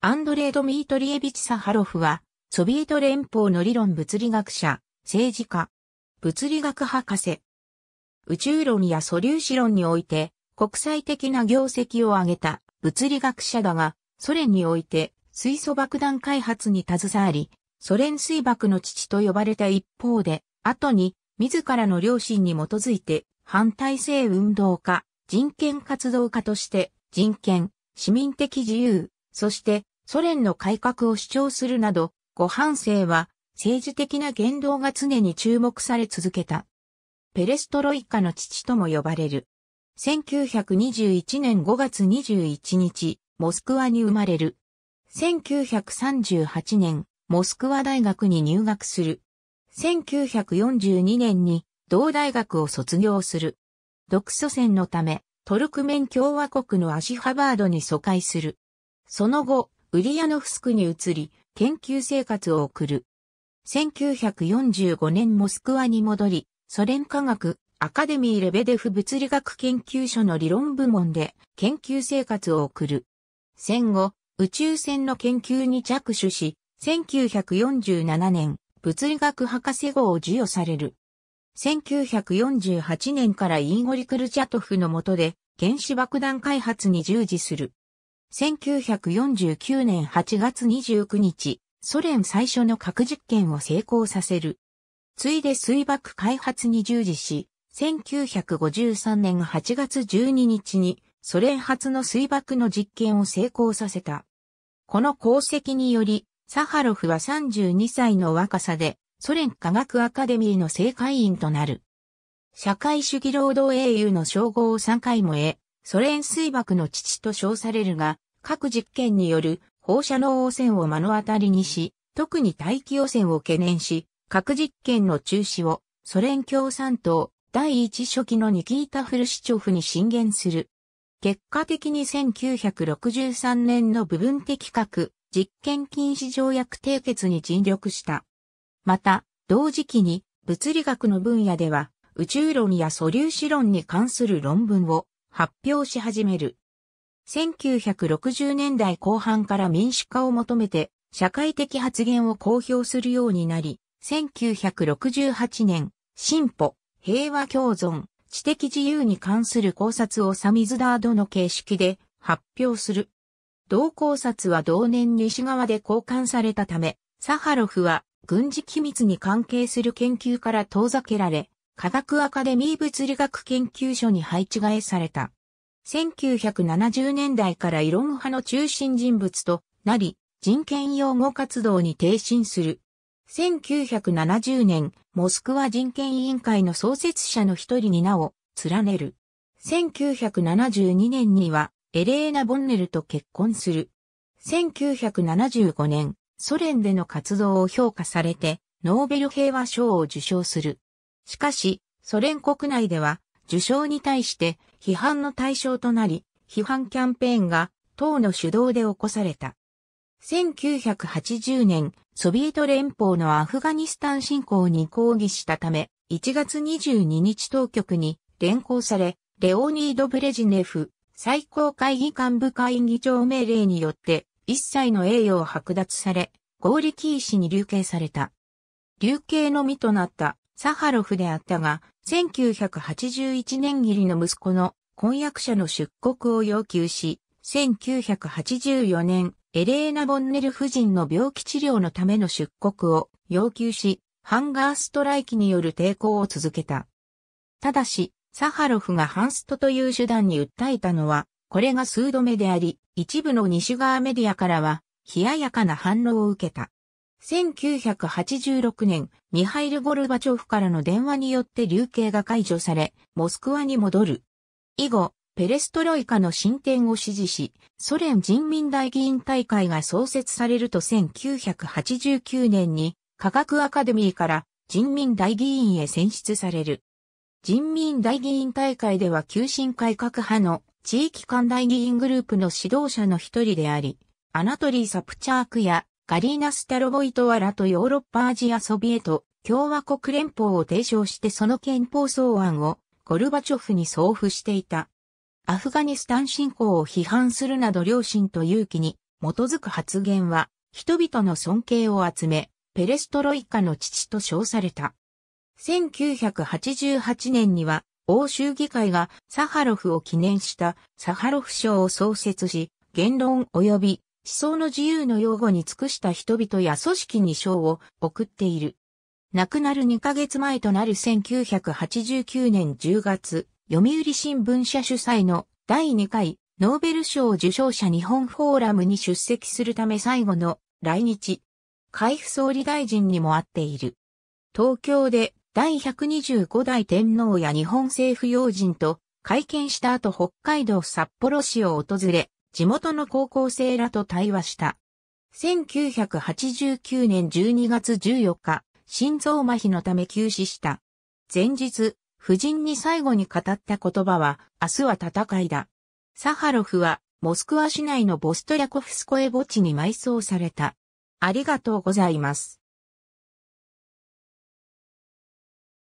アンドレイ・ドミートリエビチ・サハロフは、ソビエト連邦の理論物理学者、政治家、物理学博士。宇宙論や素粒子論において、国際的な業績を挙げた物理学者だが、ソ連において水素爆弾開発に携わり、ソ連水爆の父と呼ばれた一方で、後に自らの良心に基づいて反体制運動家、人権活動家として人権、市民的自由、そしてソ連の改革を主張するなど、ご反省は政治的な言動が常に注目され続けた。ペレストロイカの父とも呼ばれる。1921年5月21日、モスクワに生まれる。1938年、モスクワ大学に入学する。1942年に同大学を卒業する。独祖戦のため、トルクメン共和国のアシハバードに疎開する。その後、ウリヤノフスクに移り、研究生活を送る。1945年モスクワに戻り、ソ連科学アカデミーレベデフ物理学研究所の理論部門で研究生活を送る。戦後、宇宙船の研究に着手し、1947年、物理学博士号を授与される。1948年からイーゴリ・クルチャトフの下で原子爆弾開発に従事する。1949年8月29日、ソ連最初の核実験を成功させる。ついで水爆開発に従事し、1953年8月12日にソ連初の水爆の実験を成功させた。この功績により、サハロフは32歳の若さでソ連科学アカデミーの正会員となる。社会主義労働英雄の称号を3回も得、ソ連水爆の父と称されるが、各実験による放射能汚染を目の当たりにし、特に大気汚染を懸念し、核実験の中止をソ連共産党第一初期のニキータ・フルシチョフに進言する。結果的に1963年の部分的核実験禁止条約締結に尽力した。また、同時期に物理学の分野では宇宙論や素粒子論に関する論文を発表し始める。1960年代後半から民主化を求めて社会的発言を公表するようになり、1968年、進歩、平和共存、知的自由に関する考察をサミズダードの形式で発表する。同考察は同年西側で交換されたため、サハロフは軍事機密に関係する研究から遠ざけられ、科学アカデミー物理学研究所に配置替えされた。1970年代から異論派の中心人物となり、人権擁護活動に挺身する。1970年、モスクワ人権委員会の創設者の一人に名を連ねる。1972年には、エレーナ・ボンネルと結婚する。1975年、ソ連での活動を評価されて、ノーベル平和賞を受賞する。しかし、ソ連国内では、受賞に対して批判の対象となり、批判キャンペーンが党の主導で起こされた。1980年、ソビエト連邦のアフガニスタン侵攻に抗議したため、1月22日当局に連行され、レオニード・ブレジネフ最高会議幹部会議長命令によって一切の栄誉を剥奪され、合力医師に流刑された。流刑の身となったサハロフであったが、1981年義りの息子の婚約者の出国を要求し、1984年、エレーナ・ボンネル夫人の病気治療のための出国を要求し、ハンガーストライキによる抵抗を続けた。ただし、サハロフがハンストという手段に訴えたのは、これが数度目であり、一部の西側メディアからは、冷ややかな反応を受けた。1986年、ミハイル・ゴルバチョフからの電話によって流刑が解除され、モスクワに戻る。以後、ペレストロイカの進展を支持し、ソ連人民大議員大会が創設されると1989年に、科学アカデミーから人民大議員へ選出される。人民大議員大会では急進改革派の地域間大議員グループの指導者の一人であり、アナトリー・サプチャークやガリーナ・スタロボイトワラとヨーロッパアジアソビエト共和国連邦を提唱してその憲法草案をゴルバチョフに送付していた。アフガニスタン侵攻を批判するなど良心と勇気に基づく発言は人々の尊敬を集め、ペレストロイカの父と称された。1988年には欧州議会がサハロフを記念したサハロフ賞を創設し、言論及び想の自由の擁護に尽くした人々や組織に賞を送っている。亡くなる2ヶ月前となる1989年10月、読売新聞社主催の第2回ノーベル賞受賞者日本フォーラムに出席するため最後の来日。海部総理大臣にも会っている。東京で第125代天皇や日本政府要人と会見した後北海道札幌市を訪れ、地元の高校生らと対話した。1989年12月14日、心臓麻痺のため休止した。前日、夫人に最後に語った言葉は、明日は戦いだ。サハロフは、モスクワ市内のボストリャコフスコエ墓地に埋葬された。ありがとうございます。